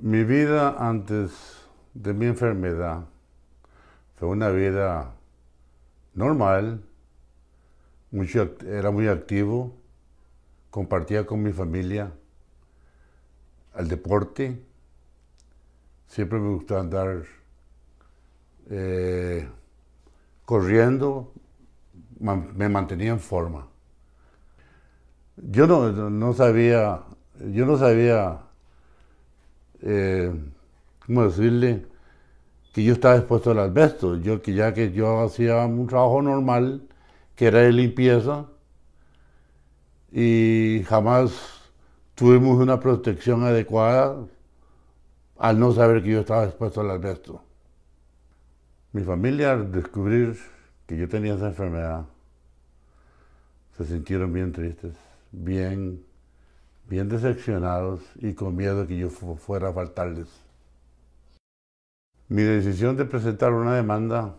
Mi vida antes de mi enfermedad fue una vida normal, era muy activo, compartía con mi familia el deporte, siempre me gustaba andar eh, corriendo, me mantenía en forma. Yo no sabía, yo no sabía eh, ¿cómo decirle? Que yo estaba expuesto al asbesto, yo, que ya que yo hacía un trabajo normal, que era de limpieza, y jamás tuvimos una protección adecuada al no saber que yo estaba expuesto al asbesto. Mi familia, al descubrir que yo tenía esa enfermedad, se sintieron bien tristes, bien bien decepcionados y con miedo que yo fuera a faltarles. Mi decisión de presentar una demanda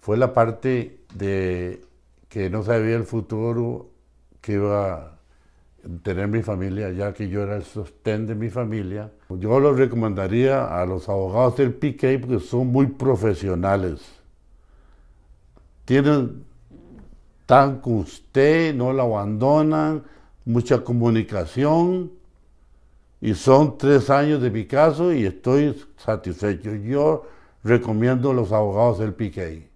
fue la parte de que no sabía el futuro que iba a tener mi familia, ya que yo era el sostén de mi familia. Yo lo recomendaría a los abogados del PK porque son muy profesionales. Tienen tan con usted, no lo abandonan, mucha comunicación y son tres años de mi caso y estoy satisfecho. Yo recomiendo los abogados del Piquei.